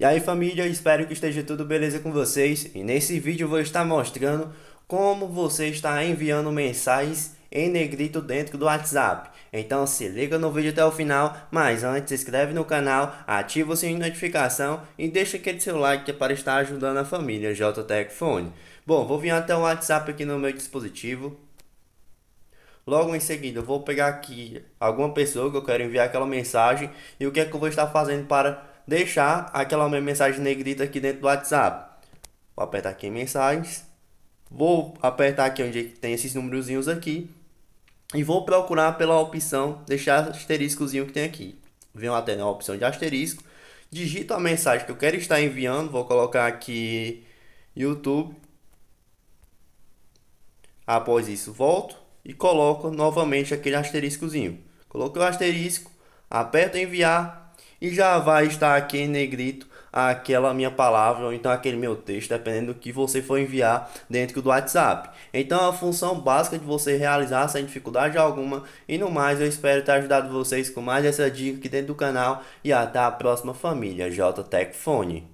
E aí família, espero que esteja tudo beleza com vocês e nesse vídeo vou estar mostrando como você está enviando mensagens em negrito dentro do WhatsApp. Então se liga no vídeo até o final, mas antes se inscreve no canal, ativa o sininho de notificação e deixa aquele seu like é para estar ajudando a família JTEC Phone. Bom, vou vir até o WhatsApp aqui no meu dispositivo. Logo em seguida eu vou pegar aqui alguma pessoa que eu quero enviar aquela mensagem e o que é que eu vou estar fazendo para deixar aquela minha mensagem negrita aqui dentro do WhatsApp. Vou apertar aqui em mensagens. Vou apertar aqui onde é tem esses númerozinhos aqui. E vou procurar pela opção deixar asteriscozinho que tem aqui. Venho até na opção de asterisco. Digito a mensagem que eu quero estar enviando. Vou colocar aqui YouTube. Após isso, volto e coloco novamente aquele asteriscozinho. Coloquei o asterisco, aperto enviar e já vai estar aqui em negrito aquela minha palavra ou então aquele meu texto, dependendo do que você for enviar dentro do WhatsApp. Então a função básica de você realizar sem dificuldade alguma e no mais eu espero ter ajudado vocês com mais essa dica aqui dentro do canal e até a próxima família JTech